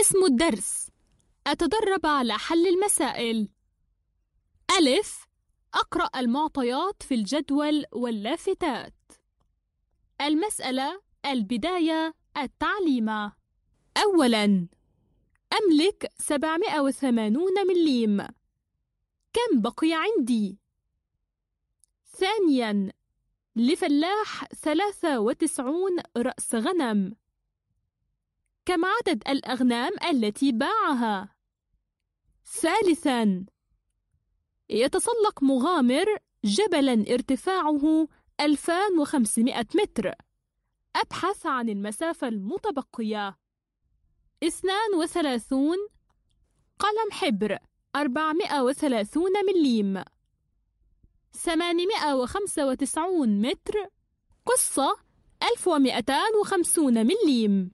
اسم الدرس أتدرب على حل المسائل ألف أقرأ المعطيات في الجدول واللافتات المسألة البداية التعليمة أولاً أملك 780 مليم كم بقي عندي؟ ثانياً لفلاح 93 رأس غنم كم عدد الأغنام التي باعها؟ ثالثاً يتسلق مغامر جبلاً ارتفاعه 2500 متر أبحث عن المسافة المتبقية 32 قلم حبر 430 مليم 895 متر قصة 1250 مليم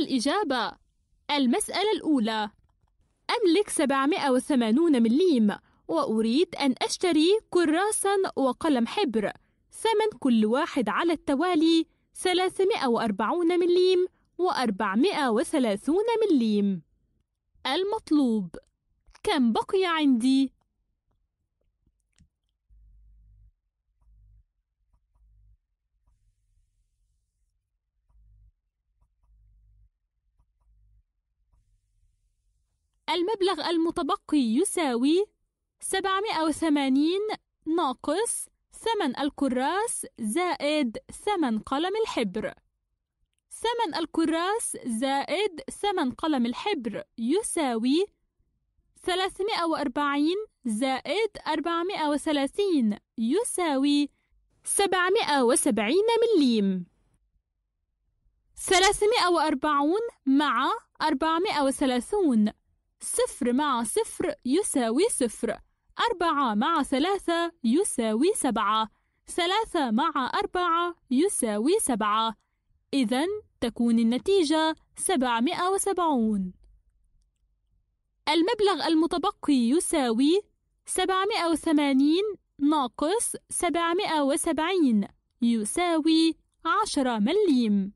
الإجابة المسألة الأولى أملك 780 مليم وأريد أن أشتري كراسا وقلم حبر ثمن كل واحد على التوالي 340 مليم و430 مليم المطلوب كم بقي عندي؟ المبلغ المتبقي يساوي 780 ناقص ثمن الكراس زائد ثمن قلم الحبر ثمن الكراس زائد ثمن قلم الحبر يساوي 340 زائد 430 يساوي 770 مليم 340 مع 430 صفر مع صفر يساوي صفر أربعة مع ثلاثة يساوي سبعة ثلاثة مع أربعة يساوي سبعة إذا تكون النتيجة سبعمائة وسبعون المبلغ المتبقي يساوي سبعمائة وثمانين ناقص سبعمائة وسبعين يساوي عشرة مليم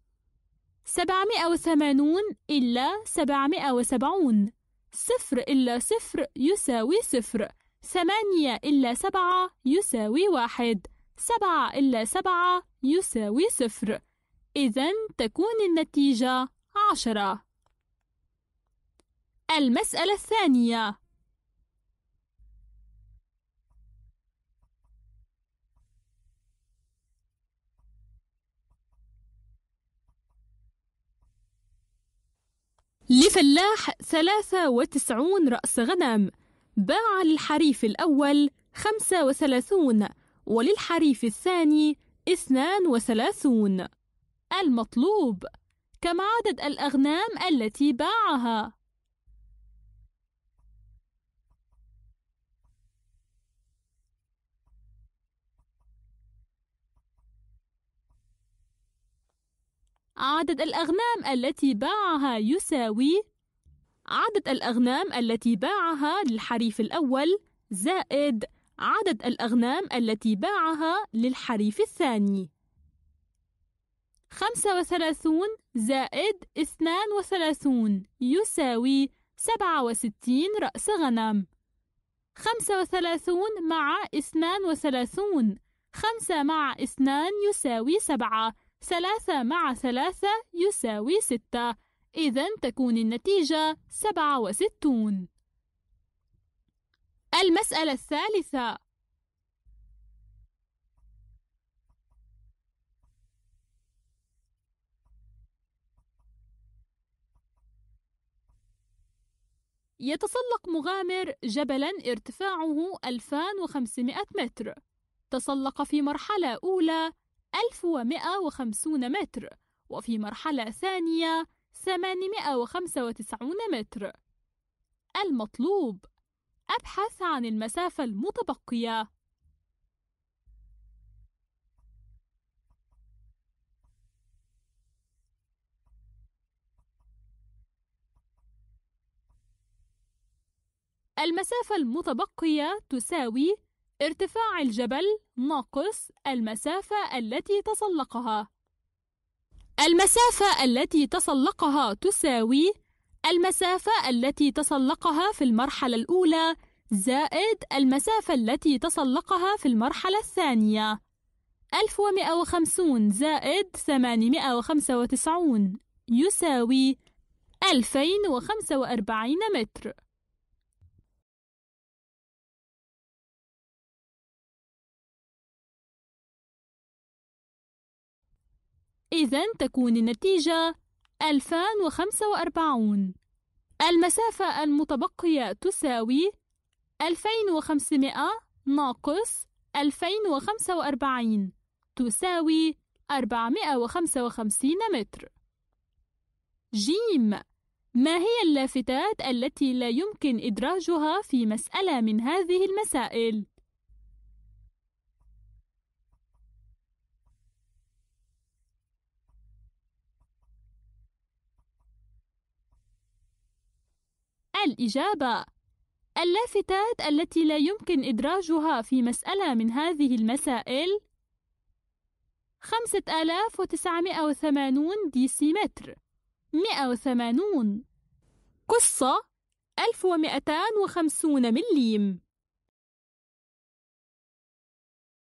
سبعمائة وثمانون إلا سبعمائة وسبعون صفر إلا صفر يساوي صفر ثمانية إلا سبعة يساوي واحد سبعة إلا سبعة يساوي صفر إذا تكون النتيجة عشرة المسألة الثانية لفلاح 93 رأس غنم باع للحريف الأول 35 وللحريف الثاني 32 المطلوب كم عدد الأغنام التي باعها عدد الأغنام التي باعها يساوي عدد الأغنام التي باعها للحريف الأول زائد عدد الأغنام التي باعها للحريف الثاني 35 زائد 32 يساوي 67 رأس غنم 35 مع 32 5 مع 2 يساوي 7 ثلاثة مع ثلاثة يساوي ستة إذا تكون النتيجة سبعة وستون المسألة الثالثة يتسلق مغامر جبلا ارتفاعه 2500 متر تسلق في مرحلة أولى 1150 متر وفي مرحلة ثانية 895 متر المطلوب أبحث عن المسافة المتبقية المسافة المتبقية تساوي ارتفاع الجبل ناقص المسافة التي تسلقها المسافة التي تسلقها تساوي المسافة التي تسلقها في المرحلة الأولى زائد المسافة التي تسلقها في المرحلة الثانية 1150 زائد 895 يساوي 2045 متر إذا تكون النتيجة 2045 المسافة المتبقية تساوي 2500 ناقص 2045 تساوي 455 متر جيم ما هي اللافتات التي لا يمكن إدراجها في مسألة من هذه المسائل؟ الإجابة اللافتات التي لا يمكن إدراجها في مسألة من هذه المسائل 5980 ديسيمتر 180 قصة 1250 مليم